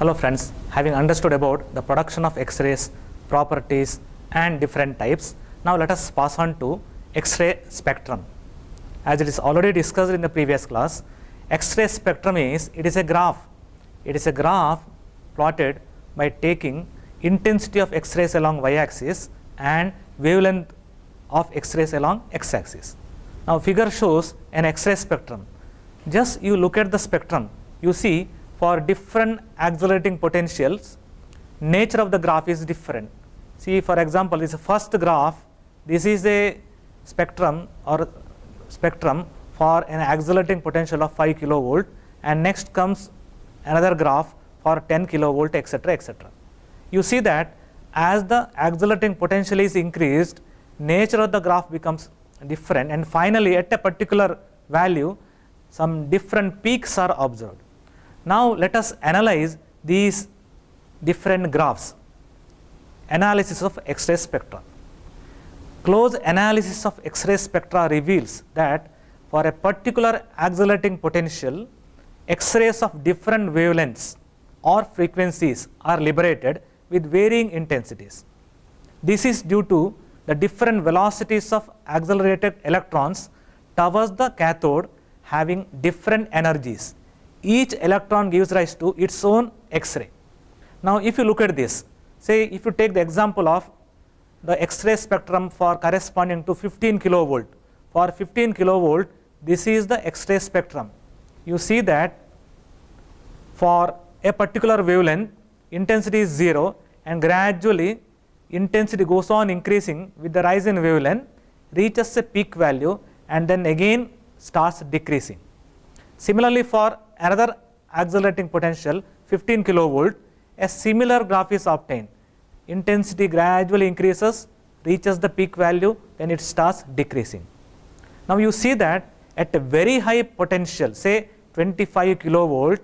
Hello friends, having understood about the production of X-rays, properties and different types, now let us pass on to X-ray spectrum. As it is already discussed in the previous class, X-ray spectrum is, it is a graph. It is a graph plotted by taking intensity of X-rays along y-axis and wavelength of X-rays along x-axis. Now figure shows an X-ray spectrum. Just you look at the spectrum, you see for different accelerating potentials, nature of the graph is different. See, for example, this first graph, this is a spectrum or spectrum for an accelerating potential of 5 kilovolt, and next comes another graph for 10 kilovolt, etc., etc. You see that as the accelerating potential is increased, nature of the graph becomes different, and finally, at a particular value, some different peaks are observed. Now let us analyze these different graphs. Analysis of X-ray spectra. Close analysis of X-ray spectra reveals that for a particular accelerating potential, X-rays of different wavelengths or frequencies are liberated with varying intensities. This is due to the different velocities of accelerated electrons towards the cathode having different energies each electron gives rise to its own X-ray. Now if you look at this, say if you take the example of the X-ray spectrum for corresponding to 15 kilovolt, for 15 kilovolt this is the X-ray spectrum. You see that for a particular wavelength intensity is 0 and gradually intensity goes on increasing with the rise in wavelength reaches a peak value and then again starts decreasing. Similarly for another accelerating potential 15 kilovolt, a similar graph is obtained. Intensity gradually increases, reaches the peak value, then it starts decreasing. Now you see that at a very high potential, say 25 kilovolt,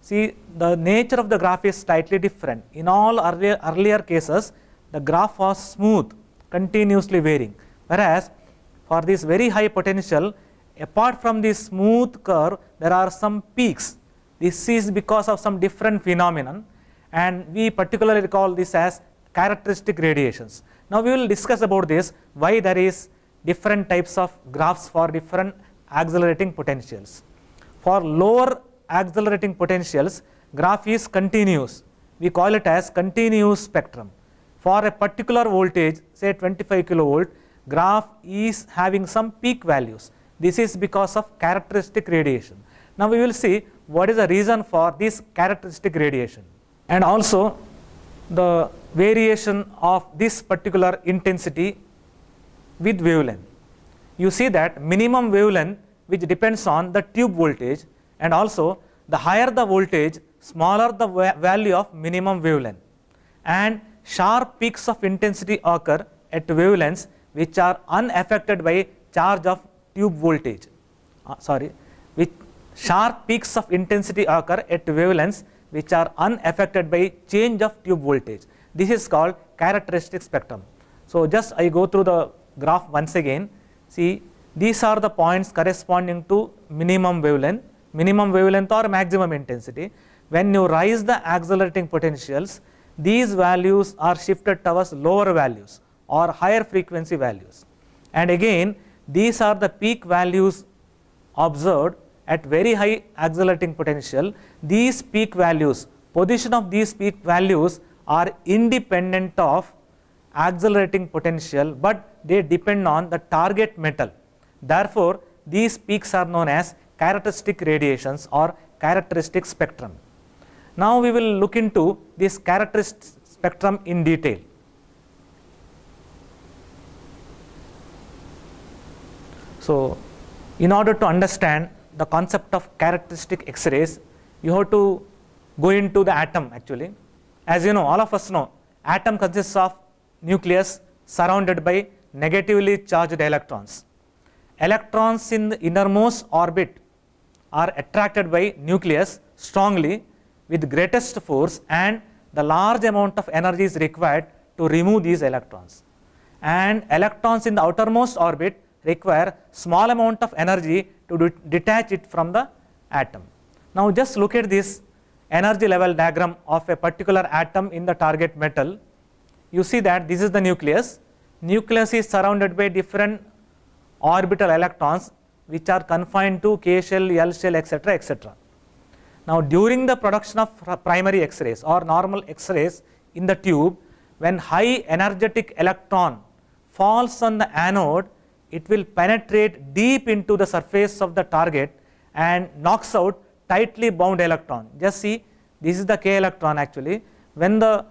see the nature of the graph is slightly different. In all earlier, earlier cases, the graph was smooth, continuously varying. Whereas for this very high potential, apart from this smooth curve, there are some peaks. This is because of some different phenomenon and we particularly call this as characteristic radiations. Now we will discuss about this, why there is different types of graphs for different accelerating potentials. For lower accelerating potentials, graph is continuous. We call it as continuous spectrum. For a particular voltage, say 25 kilovolt, graph is having some peak values this is because of characteristic radiation. Now we will see what is the reason for this characteristic radiation and also the variation of this particular intensity with wavelength. You see that minimum wavelength which depends on the tube voltage and also the higher the voltage smaller the value of minimum wavelength and sharp peaks of intensity occur at wavelengths which are unaffected by charge of tube voltage, uh, sorry, which sharp peaks of intensity occur at wavelengths which are unaffected by change of tube voltage. This is called characteristic spectrum. So, just I go through the graph once again. See, these are the points corresponding to minimum wavelength, minimum wavelength or maximum intensity. When you rise the accelerating potentials, these values are shifted towards lower values or higher frequency values. And again, these are the peak values observed at very high accelerating potential. These peak values, position of these peak values are independent of accelerating potential, but they depend on the target metal. Therefore, these peaks are known as characteristic radiations or characteristic spectrum. Now, we will look into this characteristic spectrum in detail. So in order to understand the concept of characteristic X-rays, you have to go into the atom actually. As you know, all of us know, atom consists of nucleus surrounded by negatively charged electrons. Electrons in the innermost orbit are attracted by nucleus strongly with greatest force and the large amount of energy is required to remove these electrons. And electrons in the outermost orbit require small amount of energy to detach it from the atom. Now just look at this energy level diagram of a particular atom in the target metal. You see that this is the nucleus. Nucleus is surrounded by different orbital electrons which are confined to K shell, L shell, etc. etc. Now during the production of primary X-rays or normal X-rays in the tube, when high energetic electron falls on the anode, it will penetrate deep into the surface of the target and knocks out tightly bound electron. Just see this is the k electron actually. When the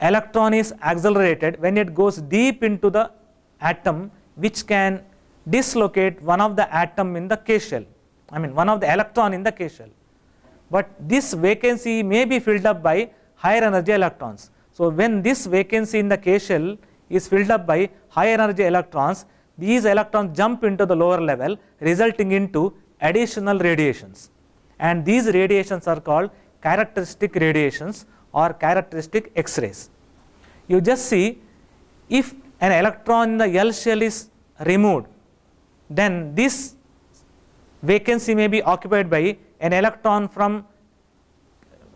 electron is accelerated, when it goes deep into the atom which can dislocate one of the atom in the k shell, I mean one of the electron in the k shell. But this vacancy may be filled up by higher energy electrons. So, when this vacancy in the k shell is filled up by higher energy electrons, these electrons jump into the lower level resulting into additional radiations and these radiations are called characteristic radiations or characteristic x-rays. You just see if an electron in the L shell is removed then this vacancy may be occupied by an electron from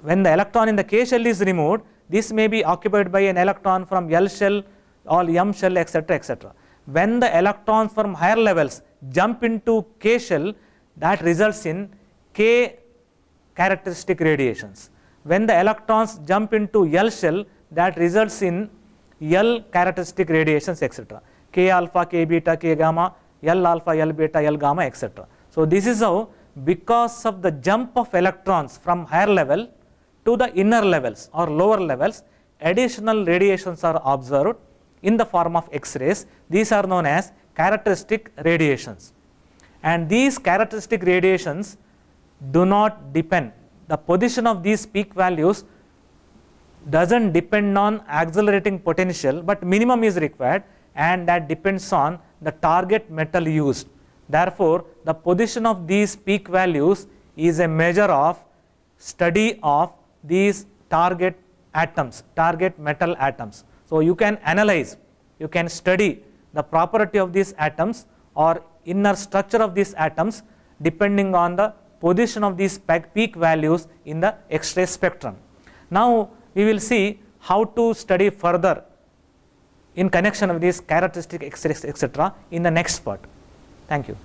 when the electron in the K shell is removed this may be occupied by an electron from L shell or M shell etc etc when the electrons from higher levels jump into K shell that results in K characteristic radiations. When the electrons jump into L shell that results in L characteristic radiations etc. K alpha, K beta, K gamma, L alpha, L beta, L gamma etc. So, this is how because of the jump of electrons from higher level to the inner levels or lower levels additional radiations are observed in the form of X-rays. These are known as characteristic radiations. And these characteristic radiations do not depend. The position of these peak values doesn't depend on accelerating potential, but minimum is required and that depends on the target metal used. Therefore, the position of these peak values is a measure of study of these target atoms, target metal atoms. So you can analyze, you can study the property of these atoms or inner structure of these atoms depending on the position of these peak values in the X-ray spectrum. Now we will see how to study further in connection with these characteristic X-rays etc. in the next part. Thank you.